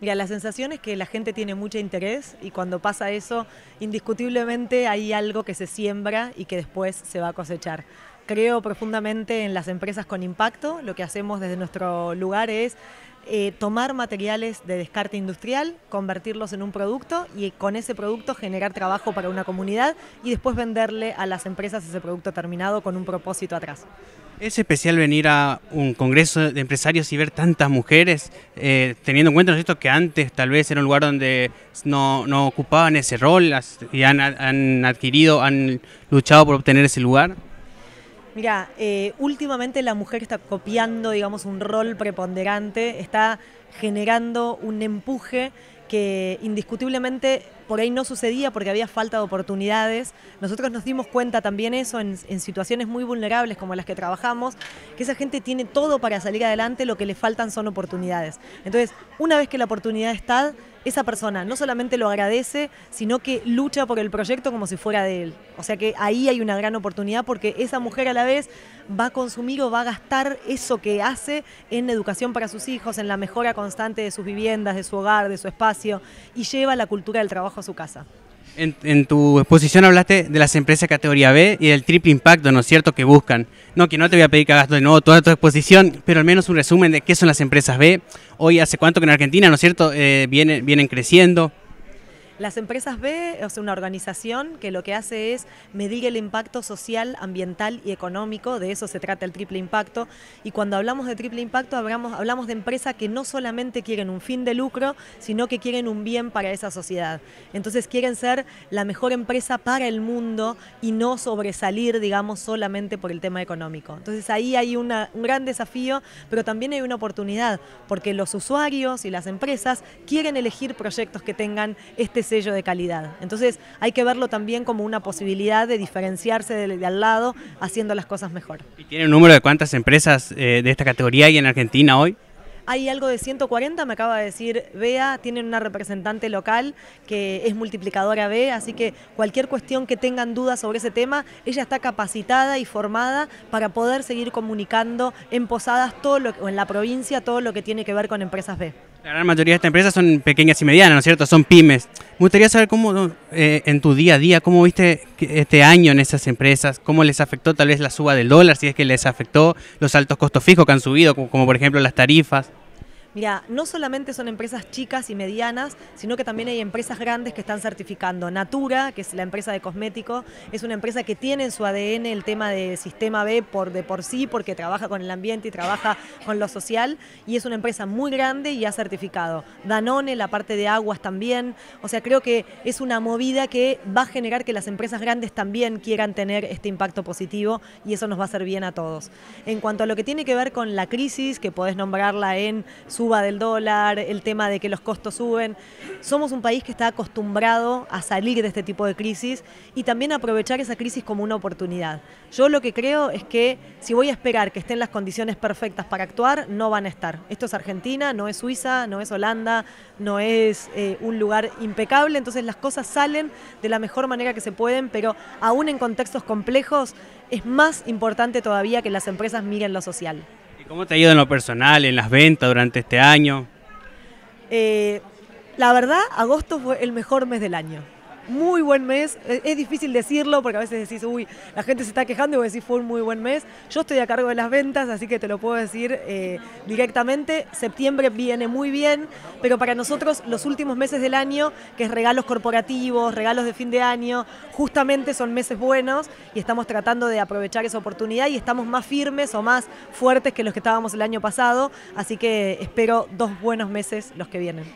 la sensación es que la gente tiene mucho interés y cuando pasa eso, indiscutiblemente hay algo que se siembra y que después se va a cosechar. Creo profundamente en las empresas con impacto. Lo que hacemos desde nuestro lugar es eh, tomar materiales de descarte industrial, convertirlos en un producto y con ese producto generar trabajo para una comunidad y después venderle a las empresas ese producto terminado con un propósito atrás. Es especial venir a un congreso de empresarios y ver tantas mujeres, eh, teniendo en cuenta que antes tal vez era un lugar donde no, ocupaban ese rol y han adquirido, han luchado por obtener ese lugar. Mira, eh, últimamente la mujer está copiando, digamos, un rol preponderante, está generando un empuje que indiscutiblemente por ahí no sucedía porque había falta de oportunidades. Nosotros nos dimos cuenta también eso en, en, situaciones muy vulnerables como las que trabajamos, que esa gente tiene todo para salir adelante, lo que le faltan son oportunidades. Entonces, una vez que la oportunidad está, esa persona no solamente lo agradece, sino que lucha por el proyecto como si fuera de él. O sea que ahí hay una gran oportunidad porque esa mujer a la vez va a consumir o va a gastar eso que hace en educación para sus hijos, en la mejora constante de sus viviendas, de su hogar, de su espacio, y lleva la cultura del trabajo a su casa en, tu exposición hablaste de las empresas categoría B y del triple impacto, ¿no es cierto?, que buscan. No, que no te voy a pedir que hagas de nuevo toda tu exposición, pero al menos un resumen de qué son las empresas B. Hoy hace cuánto que en Argentina, ¿no es cierto?, eh, vienen, vienen creciendo. Las empresas B es una organización que lo que hace es medir el impacto social, ambiental y económico, de eso se trata el triple impacto, y cuando hablamos de triple impacto hablamos, hablamos de empresas que no solamente quieren un fin de lucro, sino que quieren un bien para esa sociedad. Entonces quieren ser la mejor empresa para el mundo y no sobresalir, digamos, solamente por el tema económico. Entonces ahí hay un gran desafío, pero también hay una oportunidad, porque los usuarios y las empresas quieren elegir proyectos que tengan este sello de calidad. Entonces hay que verlo también como una posibilidad de diferenciarse de, al lado haciendo las cosas mejor. ¿Y tiene un número de cuántas empresas eh, de esta categoría hay en Argentina hoy? Hay algo de 140, me acaba de decir Bea, tienen una representante local que es multiplicadora B, así que cualquier cuestión que tengan dudas sobre ese tema, ella está capacitada y formada para poder seguir comunicando en Posadas todo lo, o en la provincia todo lo que tiene que ver con empresas B. La gran mayoría de estas empresas son pequeñas y medianas, ¿no es cierto? Son pymes. Me gustaría saber cómo eh, en tu día a día, cómo viste este año en esas empresas, cómo les afectó tal vez la suba del dólar, si es que les afectó los altos costos fijos que han subido, como por ejemplo las tarifas. Mira, no solamente son empresas chicas y medianas, sino que también hay empresas grandes que están certificando. Natura, que es la empresa de cosméticos, es una empresa que tiene en su ADN el tema de sistema B por de por sí, porque trabaja con el ambiente y trabaja con lo social, y es una empresa muy grande y ha certificado. Danone, la parte de aguas también. O sea, creo que es una movida que va a generar que las empresas grandes también quieran tener este impacto positivo y eso nos va a hacer bien a todos. En cuanto a lo que tiene que ver con la crisis, que podés nombrarla en su suba del dólar, el tema de que los costos suben. Somos un país que está acostumbrado a salir de este tipo de crisis y también aprovechar esa crisis como una oportunidad. Yo lo que creo es que si voy a esperar que estén las condiciones perfectas para actuar, no van a estar. Esto es Argentina, no es Suiza, no es Holanda, no es eh, un lugar impecable, entonces las cosas salen de la mejor manera que se pueden, pero aún en contextos complejos es más importante todavía que las empresas miren lo social. ¿Cómo te ha ido en lo personal, en las ventas durante este año? Eh, la verdad, agosto fue el mejor mes del año muy buen mes. Eh, es, difícil decirlo porque a veces decís, uy, la gente se está quejando y vos decís, fue un muy buen mes. Yo estoy a cargo de las ventas, así que te lo puedo decir eh, directamente. Septiembre viene muy bien, pero para nosotros los últimos meses del año, que es regalos corporativos, regalos de fin de año, justamente son meses buenos y estamos tratando de aprovechar esa oportunidad y estamos más firmes o más fuertes que los que estábamos el año pasado. Así que espero dos buenos meses los que vienen.